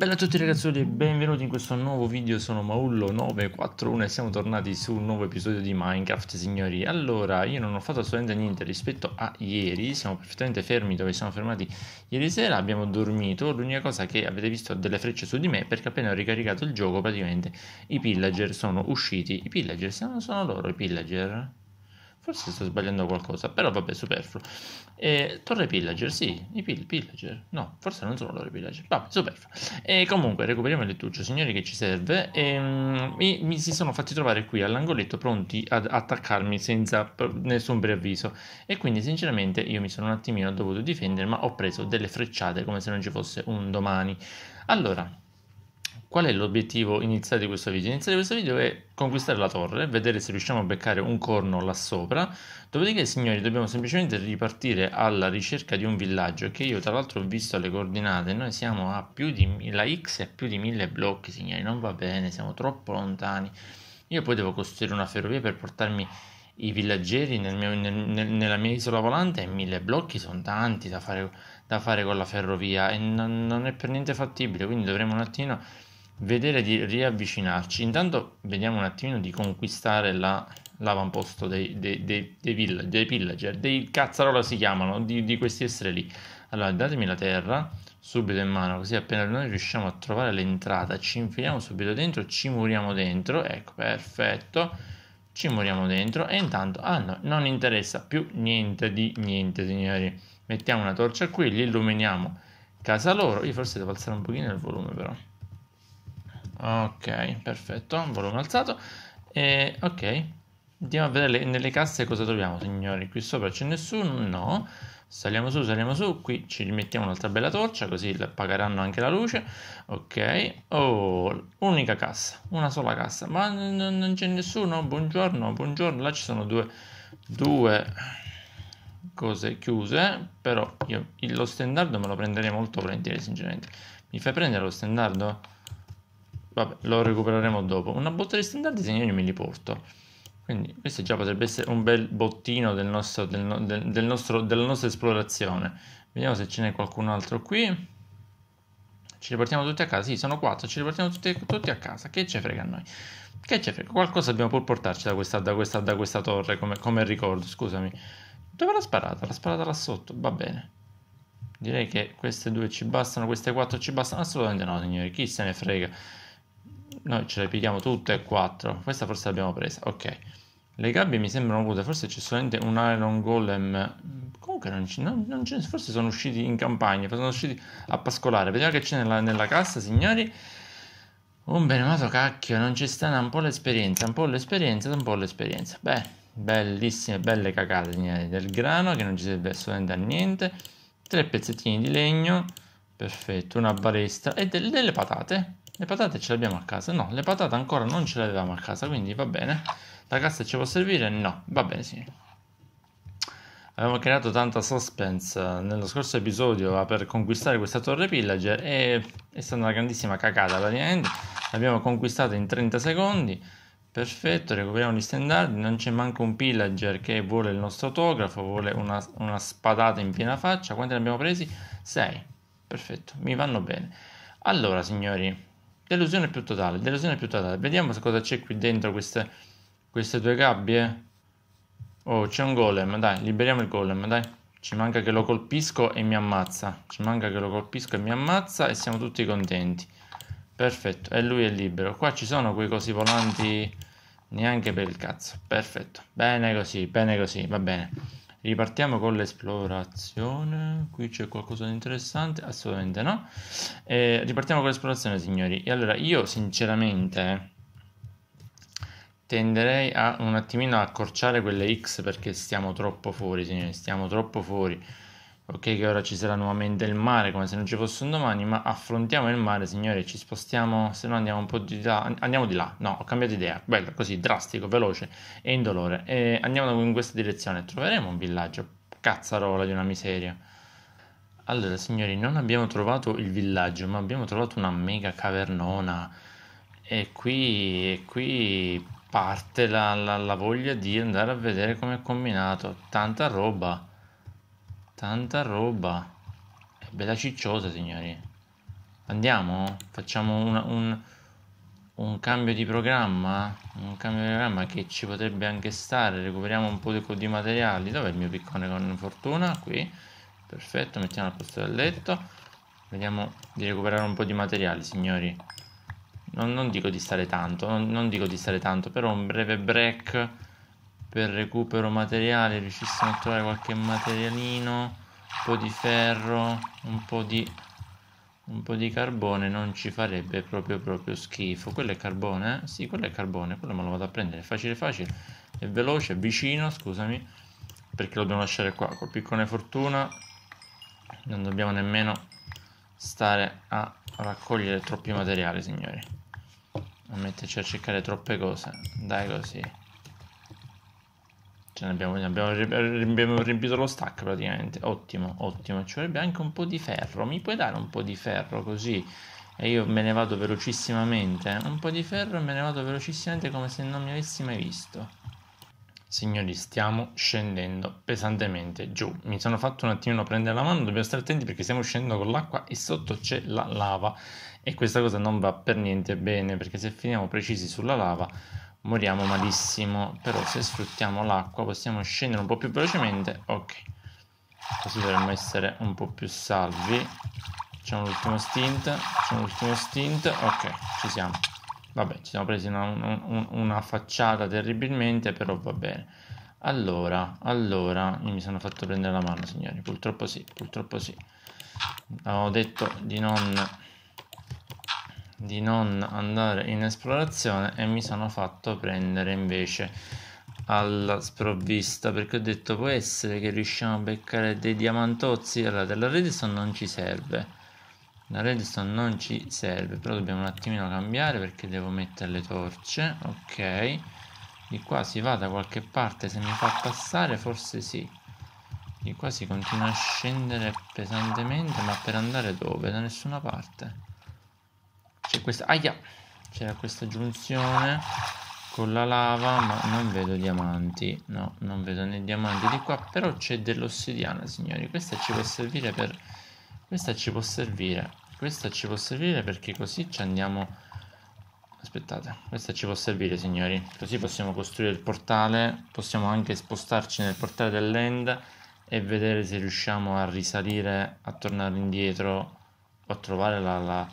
Bella a tutti ragazzi, e benvenuti in questo nuovo video, sono Maullo941 e siamo tornati su un nuovo episodio di Minecraft signori Allora, io non ho fatto assolutamente niente rispetto a ieri, siamo perfettamente fermi dove siamo fermati ieri sera, abbiamo dormito L'unica cosa che avete visto delle frecce su di me perché appena ho ricaricato il gioco praticamente i pillager sono usciti I pillager, se non sono loro i pillager? Forse sto sbagliando qualcosa, però vabbè, superfluo. Eh, torre Pillager, sì, i pill- Pillager. No, forse non sono Torre Pillager. Vabbè, superfluo. E comunque, recuperiamo il lettuccio, signori, che ci serve. E, ehm, mi, mi, si sono fatti trovare qui all'angoletto pronti ad attaccarmi senza pr- nessun preavviso. E quindi, sinceramente, io mi sono un attimino dovuto difendere, ma ho preso delle frecciate come se non ci fosse un domani. Allora, Qual è l'obiettivo iniziale di questo video? L'iniziale di questo video è conquistare la torre, vedere se riusciamo a beccare un corno là sopra. Dopodiché, signori, dobbiamo semplicemente ripartire alla ricerca di un villaggio che io tra l'altro ho visto le coordinate. Noi siamo a più di la X è più di mille blocchi, signori, non va bene, siamo troppo lontani. Io poi devo costruire una ferrovia per portarmi i villaggeri nel mio, nel, nel, nella mia isola volante e mille blocchi sono tanti da fare, da fare con la ferrovia e non, non è per niente fattibile, quindi dovremo un attimo vedere di riavvicinarci. Intanto vediamo un attimino di conquistare la, l'avamposto dei, dei, dei, dei, vill- dei pillager, dei cazzarola si chiamano, di, di, questi esseri lì. Allora, datemi la terra subito in mano, così appena noi riusciamo a trovare l'entrata, ci infiliamo subito dentro, ci muriamo dentro, ecco, perfetto, ci muriamo dentro e intanto a ah, noi non interessa più niente di niente, signori. Mettiamo una torcia qui, li illuminiamo casa loro, io forse devo alzare un pochino il volume però. Ok, perfetto, volume alzato. E, ok, andiamo a vedere le, nelle casse cosa troviamo, signori. Qui sopra c'è nessuno? No. Saliamo su, saliamo su, qui ci rimettiamo un'altra bella torcia, così pagheranno anche la luce. Ok, oh, unica cassa, una sola cassa. Ma non c'è nessuno? Buongiorno, buongiorno. Là ci sono due, due cose chiuse, però io, lo stendardo me lo prenderei molto volentieri, sinceramente. Mi fai prendere lo stendardo? Vabbè, lo recupereremo dopo. Una botta di standardizzazione io me li porto. Quindi questo già potrebbe essere un bel bottino del nostro, del del, del nostro, della nostra esplorazione. Vediamo se ce n'è qualcun altro qui. Ci riportiamo tutti a casa? Sì, sono quattro, ci riportiamo tutti, tutti a casa. Che ce frega a noi? Che ce frega? Qualcosa dobbiamo pur portarci da questa, da questa, da questa torre, come, come ricordo, scusami. Dove l'ha sparata? L'ha sparata là sotto, va bene. Direi che queste due ci bastano, queste quattro ci bastano. Assolutamente no, signori, chi se ne frega noi ce le pigliamo tutte e quattro questa forse l'abbiamo presa ok le gabbie mi sembrano vuote forse c'è solamente un iron golem comunque non, non, non ce forse sono usciti in campagna sono usciti a pascolare vediamo che c'è nella, nella cassa signori un benemato cacchio non ci sta un po' l'esperienza un po' l'esperienza un po' l'esperienza beh bellissime belle cacate signori del grano che non ci serve assolutamente a niente tre pezzettini di legno perfetto una balestra e delle, delle patate le patate ce le abbiamo a casa? No, le patate ancora non ce le avevamo a casa, quindi va bene. La cassa ci può servire? No, va bene, sì. Abbiamo creato tanta suspense nello scorso episodio per conquistare questa torre pillager e è stata una grandissima cacata praticamente. L'abbiamo conquistata in 30 secondi. Perfetto, recuperiamo gli standard. Non c'è manco un pillager che vuole il nostro autografo, vuole una, una spadata in piena faccia. Quanti ne abbiamo presi? 6. Perfetto, mi vanno bene. Allora, signori, Delusione più totale, delusione più totale. Vediamo cosa c'è qui dentro queste, queste due gabbie. Oh, c'è un golem, dai, liberiamo il golem, dai. Ci manca che lo colpisco e mi ammazza. Ci manca che lo colpisco e mi ammazza e siamo tutti contenti. Perfetto, e lui è libero. Qua ci sono quei cosi volanti neanche per il cazzo. Perfetto, bene così, bene così, va bene. Ripartiamo con l'esplorazione. Qui c'è qualcosa di interessante? Assolutamente no. Eh, ripartiamo con l'esplorazione, signori. E allora io sinceramente tenderei a un attimino a accorciare quelle X perché stiamo troppo fuori, signori. Stiamo troppo fuori. Ok che ora ci sarà nuovamente il mare come se non ci fosse un domani, ma affrontiamo il mare, signore, ci spostiamo, se no andiamo un po' di là, andiamo di là. No, ho cambiato idea. Bello, così drastico, veloce e indolore. E andiamo in questa direzione, troveremo un villaggio. Cazzarola di una miseria. Allora, signori, non abbiamo trovato il villaggio, ma abbiamo trovato una mega cavernona. E qui, e qui parte la, la, la voglia di andare a vedere come è combinato. Tanta roba. Tanta roba. È bella cicciosa, signori. Andiamo? Facciamo una, un, un, cambio di programma? Un cambio di programma che ci potrebbe anche stare. Recuperiamo un po' di, di materiali. Dov'è il mio piccone con fortuna? Qui. Perfetto, mettiamo al posto del letto. Vediamo di recuperare un po' di materiali, signori. Non, non dico di stare tanto, non, non dico di stare tanto, però un breve break per recupero materiale riuscissimo a trovare qualche materialino, un po' di ferro, un po' di, un po' di carbone non ci farebbe proprio proprio schifo. Quello è carbone? Eh? Sì, quello è carbone, quello me lo vado a prendere, facile facile, è veloce, è vicino, scusami, perché lo dobbiamo lasciare qua, col piccone fortuna non dobbiamo nemmeno stare a raccogliere troppi materiali, signori. A metterci a cercare troppe cose. Dai così. Cioè ne abbiamo, ne abbiamo, abbiamo riempito lo stack praticamente. Ottimo, ottimo. Ci vorrebbe anche un po' di ferro. Mi puoi dare un po' di ferro così? E io me ne vado velocissimamente. Eh? Un po' di ferro e me ne vado velocissimamente come se non mi avessi mai visto. Signori, stiamo scendendo pesantemente giù. Mi sono fatto un attimino prendere la mano, dobbiamo stare attenti perché stiamo scendendo con l'acqua e sotto c'è la lava. E questa cosa non va per niente bene perché se finiamo precisi sulla lava moriamo malissimo però se sfruttiamo l'acqua possiamo scendere un po' più velocemente ok così dovremmo essere un po' più salvi facciamo l'ultimo stint facciamo l'ultimo stint ok ci siamo vabbè ci siamo presi una, un, una facciata terribilmente però va bene allora allora io mi sono fatto prendere la mano signori purtroppo sì purtroppo sì avevo detto di non di non andare in esplorazione e mi sono fatto prendere invece alla sprovvista perché ho detto può essere che riusciamo a beccare dei diamantozzi allora della redstone non ci serve la redstone non ci serve però dobbiamo un attimino cambiare perché devo mettere le torce ok di qua si va da qualche parte se mi fa passare forse sì di qua si continua a scendere pesantemente ma per andare dove? da nessuna parte c'è questa... Aia! C'era questa giunzione con la lava, ma non vedo diamanti. No, non vedo né diamanti di qua, però c'è dell'ossidiana, signori. Questa ci può servire per... Questa ci può servire. Questa ci può servire perché così ci andiamo... Aspettate, questa ci può servire signori, così possiamo costruire il portale, possiamo anche spostarci nel portale dell'end e vedere se riusciamo a risalire, a tornare indietro o a trovare la, la,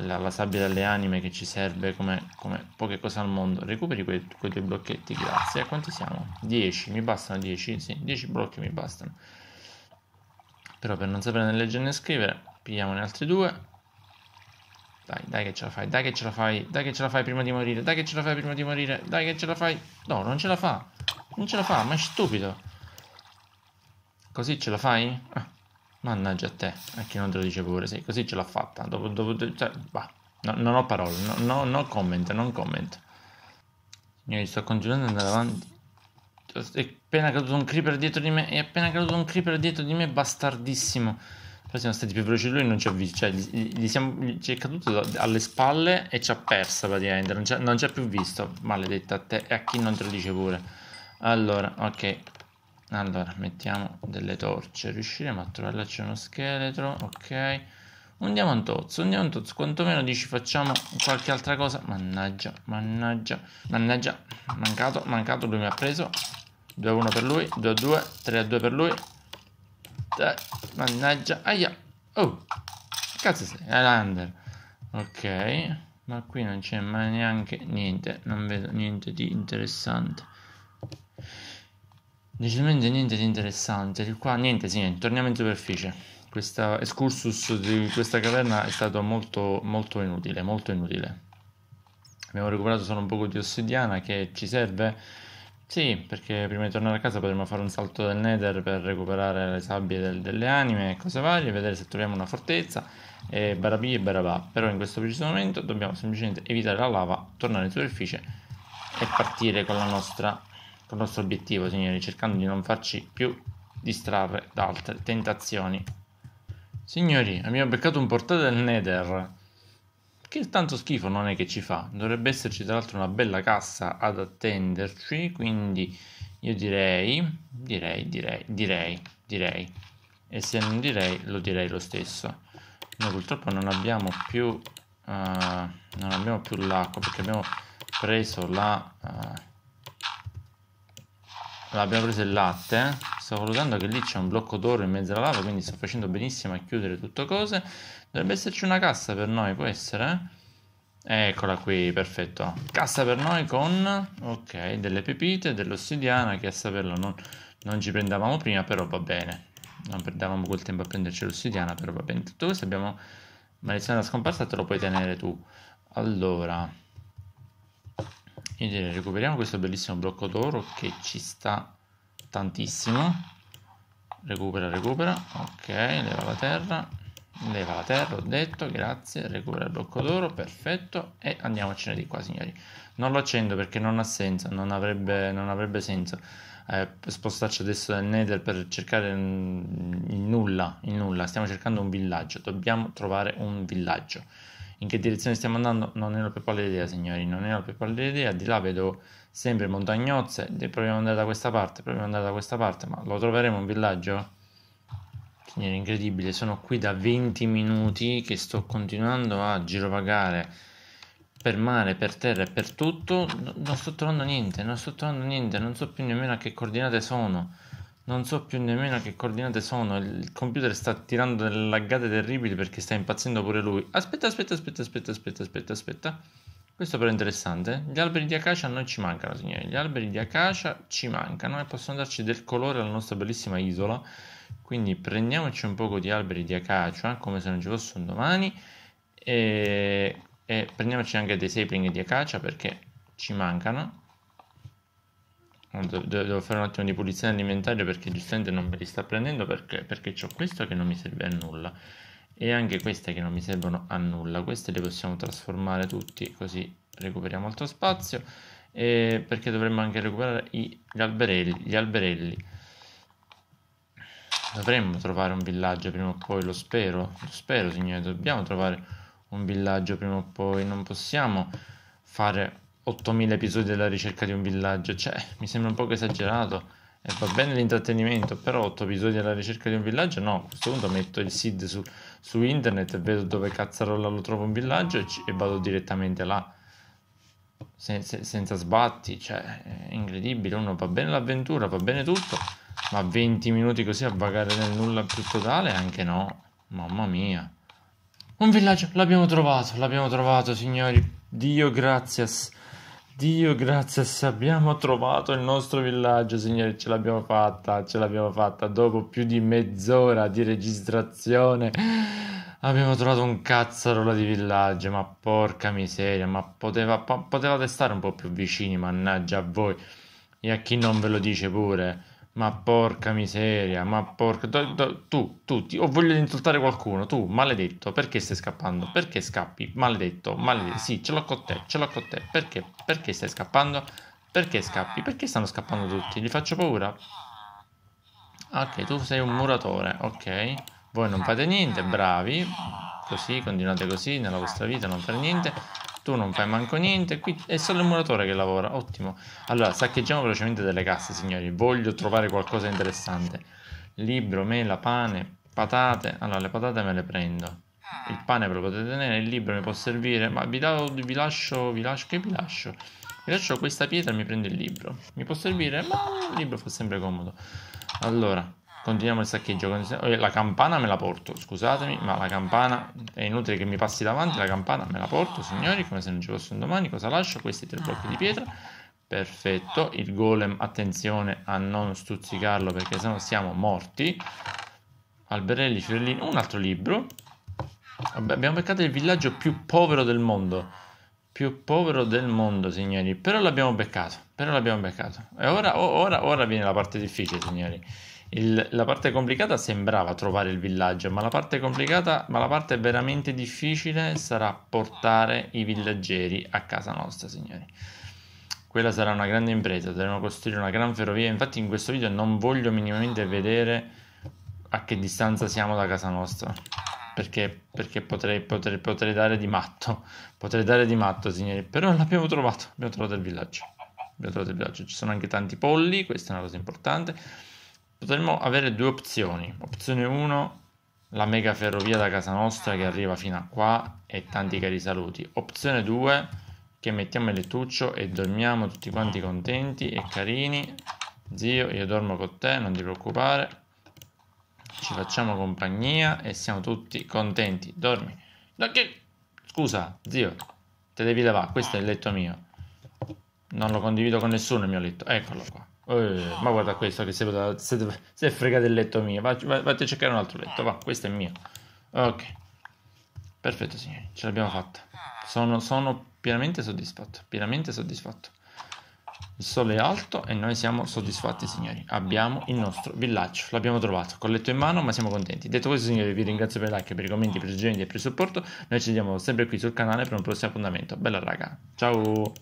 la, la sabbia delle anime che ci serve come, come poche cose al mondo. Recuperi quei, quei due blocchetti, grazie. A quanti siamo? 10, mi bastano 10, sì, 10 blocchi mi bastano. Però per non sapere né leggere né scrivere, pigliamone altri due. Dai, dai che ce la fai, dai che ce la fai, dai che ce la fai prima di morire, dai che ce la fai prima di morire, dai che ce la fai. No, non ce la fa, non ce la fa, ma è stupido. Così ce la fai? Ah. Mannaggia a te, a chi non te lo dice pure, sì, così ce l'ha fatta. Dopo, dopo, cioè, no, non ho parole, no, no, no comment, non comment. Signori, sto continuando ad andare avanti. È appena caduto un creeper dietro di me, è appena caduto un creeper dietro di me, bastardissimo. Però siamo stati più veloci lui non ci ha visto, cioè gli, gli siamo, gli, ci è caduto alle spalle e ci ha persa praticamente, non ci ha più visto, maledetta a te e a chi non te lo dice pure. Allora, ok, allora mettiamo delle torce riusciremo a trovarla c'è uno scheletro ok un diamantozzo un diamantozzo quantomeno dici facciamo qualche altra cosa mannaggia mannaggia mannaggia mancato mancato lui mi ha preso 2 a 1 per lui 2 a 2 3 a 2 per lui Dai, mannaggia aia oh cazzo sei Highlander ok ma qui non c'è mai neanche niente non vedo niente di interessante Decisamente niente di interessante, qua niente, sì, niente. torniamo in superficie. Questo excursus di questa caverna è stato molto, molto inutile, molto inutile. Abbiamo recuperato solo un poco di ossidiana che ci serve. Sì, perché prima di tornare a casa potremmo fare un salto del Nether per recuperare le sabbie del, delle anime e cose varie, vedere se troviamo una fortezza e barabì e barabà. Però in questo preciso momento dobbiamo semplicemente evitare la lava, tornare in superficie e partire con la nostra il nostro obiettivo, signori, cercando di non farci più distrarre da altre tentazioni. Signori, abbiamo beccato un portale del Nether. Che tanto schifo non è che ci fa. Dovrebbe esserci tra l'altro una bella cassa ad attenderci, quindi io direi, direi, direi, direi, direi. E se non direi, lo direi lo stesso. Noi purtroppo non abbiamo più, uh, non abbiamo più l'acqua perché abbiamo preso la... Uh, allora abbiamo preso il latte, sto valutando che lì c'è un blocco d'oro in mezzo alla lava, quindi sto facendo benissimo a chiudere tutto cose. Dovrebbe esserci una cassa per noi, può essere? Eccola qui, perfetto. Cassa per noi con, ok, delle pepite, dell'ossidiana, che a saperlo non, non ci prendevamo prima, però va bene. Non perdevamo quel tempo a prenderci l'ossidiana, però va bene. Tutto questo abbiamo... Maledizione della scomparsa te lo puoi tenere tu. Allora quindi recuperiamo questo bellissimo blocco d'oro che ci sta tantissimo recupera recupera ok leva la terra leva la terra ho detto grazie recupera il blocco d'oro perfetto e andiamocene di qua signori non lo accendo perché non ha senso non avrebbe, non avrebbe senso eh, spostarci adesso nel nether per cercare mm, il nulla, il nulla stiamo cercando un villaggio dobbiamo trovare un villaggio in che direzione stiamo andando non ne ho più pallida idea signori, non ne ho più pallida idea, di là vedo sempre montagnozze, proviamo ad andare da questa parte, proviamo ad andare da questa parte, ma lo troveremo un villaggio? Signori, incredibile, sono qui da 20 minuti che sto continuando a girovagare per mare, per terra e per tutto, non sto trovando niente, non sto trovando niente, non so più nemmeno a che coordinate sono. Non so più nemmeno che coordinate sono. Il computer sta tirando delle laggate terribili perché sta impazzendo pure lui. Aspetta, aspetta, aspetta, aspetta, aspetta, aspetta, aspetta. Questo però è interessante. Gli alberi di acacia non ci mancano, signori. Gli alberi di acacia ci mancano e possono darci del colore alla nostra bellissima isola. Quindi prendiamoci un poco di alberi di acacia, come se non ci fossero domani. E, e prendiamoci anche dei sapling di acacia perché ci mancano eh, devo fare un attimo di pulizia alimentare perché giustamente non me li sta prendendo perché, perché ho questo che non mi serve a nulla e anche queste che non mi servono a nulla queste le possiamo trasformare tutti così recuperiamo altro spazio e perché dovremmo anche recuperare i, gli, alberelli, gli alberelli dovremmo trovare un villaggio prima o poi lo spero lo spero signore dobbiamo trovare un villaggio prima o poi non possiamo fare 8000 episodi della ricerca di un villaggio, cioè mi sembra un po' esagerato. E va bene l'intrattenimento, però 8 episodi alla ricerca di un villaggio, no, a questo punto metto il SID su, su internet e vedo dove cazzarola lo trovo un villaggio e, ci, e vado direttamente là. Se, se, senza sbatti, cioè è incredibile, uno va bene l'avventura, va bene tutto, ma 20 minuti così a vagare nel nulla più totale anche no, mamma mia. Un villaggio, l'abbiamo trovato, l'abbiamo trovato signori, Dio grazie. Dio, grazie, se abbiamo trovato il nostro villaggio, signori, ce l'abbiamo fatta, ce l'abbiamo fatta. Dopo più di mezz'ora di registrazione abbiamo trovato un cazzarola di villaggio, ma porca miseria, ma poteva, po potevate stare un po' più vicini, mannaggia a voi e a chi non ve lo dice pure. Ma porca miseria, ma porca... Do, do, tu, tu, ti, ho voglia insultare qualcuno, tu, maledetto, perché stai scappando? Perché scappi? Maledetto, maledetto, sì, ce l'ho con te, ce l'ho con te, perché? Perché stai scappando? Perché scappi? Perché stanno scappando tutti? Gli faccio paura? Ok, tu sei un muratore, ok? Voi non fate niente, bravi, così, continuate così nella vostra vita, non fare niente. Tu non fai manco niente, qui è solo il muratore che lavora, ottimo. Allora, saccheggiamo velocemente delle casse, signori. Voglio trovare qualcosa di interessante. Libro, mela, pane, patate. Allora, le patate me le prendo. Il pane ve lo potete tenere, il libro mi può servire. Ma vi, do, vi lascio, vi lascio, che vi lascio? Vi lascio questa pietra e mi prendo il libro. Mi può servire? Ma il libro fa sempre comodo. Allora, Continuiamo il saccheggio. Eh, la campana me la porto, scusatemi, ma la campana è inutile che mi passi davanti. La campana me la porto, signori, come se non ci fosse un domani. Cosa lascio? Questi tre blocchi di pietra. Perfetto. Il golem, attenzione a non stuzzicarlo perché sennò siamo morti. Alberelli, Fiorellini, un altro libro. Abbiamo beccato il villaggio più povero del mondo. Più povero del mondo, signori. Però l'abbiamo beccato. Però l'abbiamo beccato. E ora, ora, ora viene la parte difficile, signori. Il, la parte complicata sembrava trovare il villaggio, ma la parte complicata, ma la parte veramente difficile sarà portare i villaggeri a casa nostra, signori. Quella sarà una grande impresa, dovremo costruire una gran ferrovia. Infatti in questo video non voglio minimamente vedere a che distanza siamo da casa nostra. Perché, perché potrei, potrei, potrei dare di matto. Potrei dare di matto, signori. Però l'abbiamo trovato. Abbiamo trovato il villaggio. Abbiamo trovato il villaggio. Ci sono anche tanti polli, questa è una cosa importante potremmo avere due opzioni. Opzione 1, la mega ferrovia da casa nostra che arriva fino a qua e tanti cari saluti. Opzione 2, che mettiamo il lettuccio e dormiamo tutti quanti contenti e carini. Zio, io dormo con te, non ti preoccupare. Ci facciamo compagnia e siamo tutti contenti. Dormi. No, che... Scusa, zio, te devi levare, questo è il letto mio. Non lo condivido con nessuno il mio letto. Eccolo qua. Eh, Ma guarda questo che si è, si fregato il letto mio. Vatti va, a cercare un altro letto. Va, questo è mio. Ok. Perfetto, signori. Ce l'abbiamo fatta. Sono, sono pienamente soddisfatto. Pienamente soddisfatto. Il sole è alto e noi siamo soddisfatti, signori. Abbiamo il nostro villaggio, l'abbiamo trovato, con letto in mano, ma siamo contenti. Detto questo, signori, vi ringrazio per i like, per i commenti, per i suggerimenti e per il supporto. Noi ci vediamo sempre qui sul canale per un prossimo appuntamento. Bella raga, ciao!